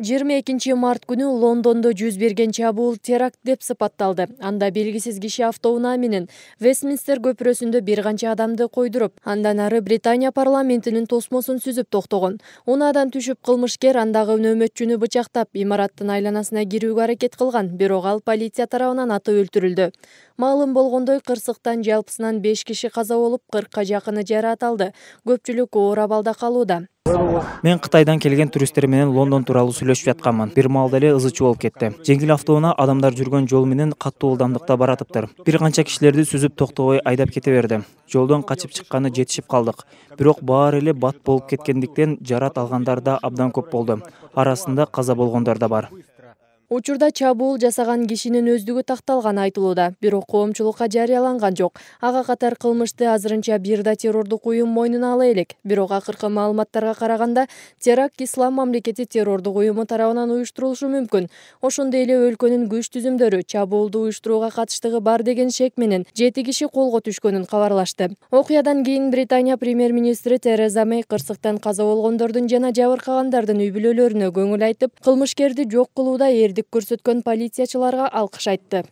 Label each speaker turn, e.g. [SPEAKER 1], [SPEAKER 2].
[SPEAKER 1] жыйырма экинчи март күнү лондондо жүз берген чабуул теракт деп сыпатталды анда белгисиз киши автоунаа менен вестминстер көпүрөсүндө бир канча адамды койдуруп андан ары британия парламентинин тосмосун сүзүп токтогон унаадан түшүп кылмышкер андагы нөөмөтчүнү бычактап имараттын айланасына кирүүгө аракет кылган бирок ал полиция тарабынан атып өлтүрүлдү маалым болгондой кырсыктан жалпысынан беш киши каза болуп кыркка жакыны жараат алды көпчүлүк оор абалда калууда
[SPEAKER 2] мен кытайдан келген туристтер менен лондон тууралуу сүйлөшүп жатканмын бир маалда эле ызы чуу болуп кетти жеңил автоунаа адамдар жүргөн жол менен катуу ылдамдыкта баратыптыр бир канча кишилерди сүзүп токтобой айдап кете берди жолдон качып чыкканы жетишип калдык бирок баары эле бат болуп кеткендиктен жараат алгандар да абдан көп болду арасында каза болгондор да бар
[SPEAKER 1] учурда чабуул жасаган кишинин өздүгү такталганы айтылууда бирок коомчулукка жарыяланган жок ага катар кылмышты азырынча бир да террордук уюм мойнуна ала элек бирок акыркы маалыматтарга караганда теракт ислам мамлекети террордук уюму тарабынан уюштурулушу мүмкүн ошондой эле өлкөнүн күч түзүмдөрү чабуулду уюштурууга катыштыгы бар деген шек менен жети киши колго түшкөнүн кабарлашты окуядан кийин британия премьер министри тереза мей кырсыктан каза болгондордун жана жабыркагандардын үй бүлөлөрүнө көңүл айтып кылмышкерди жок кылууда эрдик көрсеткен көрсөткөн полициячыларга айтты